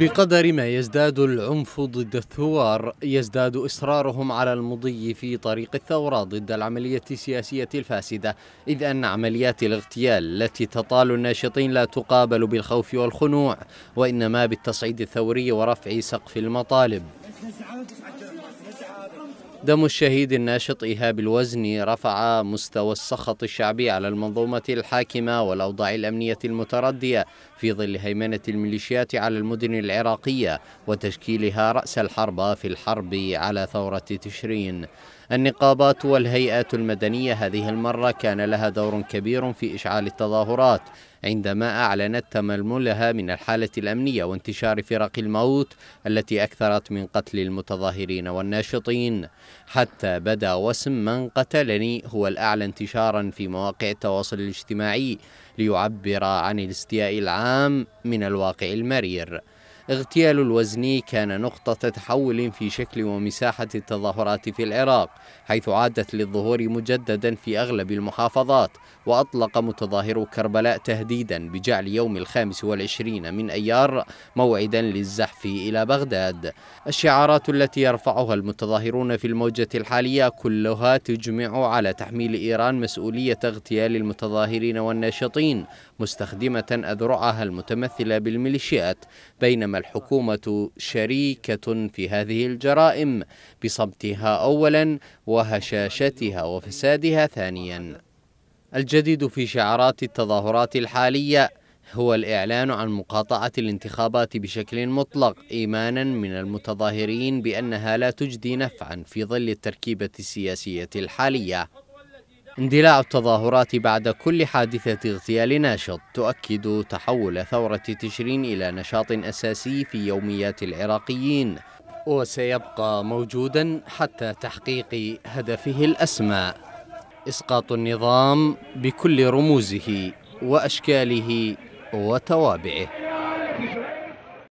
بقدر ما يزداد العنف ضد الثوار يزداد إصرارهم على المضي في طريق الثورة ضد العملية السياسية الفاسدة إذ أن عمليات الاغتيال التي تطال الناشطين لا تقابل بالخوف والخنوع وإنما بالتصعيد الثوري ورفع سقف المطالب دم الشهيد الناشط إيهاب الوزني رفع مستوى السخط الشعبي على المنظومة الحاكمة والأوضاع الأمنية المتردية في ظل هيمنة الميليشيات على المدن العراقية وتشكيلها رأس الحربة في الحرب على ثورة تشرين النقابات والهيئات المدنية هذه المرة كان لها دور كبير في إشعال التظاهرات عندما أعلنت تململها من الحالة الأمنية وانتشار فرق الموت التي أكثرت من قتل المتظاهرين والناشطين حتى بدا وسم من قتلني هو الأعلى انتشارا في مواقع التواصل الاجتماعي ليعبر عن الاستياء العام من الواقع المرير اغتيال الوزني كان نقطة تحول في شكل ومساحة التظاهرات في العراق حيث عادت للظهور مجددا في أغلب المحافظات وأطلق متظاهرو كربلاء تهديدا بجعل يوم الخامس والعشرين من أيار موعدا للزحف إلى بغداد الشعارات التي يرفعها المتظاهرون في الموجة الحالية كلها تجمع على تحميل إيران مسؤولية اغتيال المتظاهرين والناشطين مستخدمة أذرعها المتمثلة بالميليشيات بينما الحكومة شريكة في هذه الجرائم بصمتها أولا وهشاشتها وفسادها ثانيا الجديد في شعارات التظاهرات الحالية هو الإعلان عن مقاطعة الانتخابات بشكل مطلق إيمانا من المتظاهرين بأنها لا تجدي نفعا في ظل التركيبة السياسية الحالية اندلاع التظاهرات بعد كل حادثة اغتيال ناشط تؤكد تحول ثورة تشرين إلى نشاط أساسي في يوميات العراقيين وسيبقى موجودا حتى تحقيق هدفه الأسمى إسقاط النظام بكل رموزه وأشكاله وتوابعه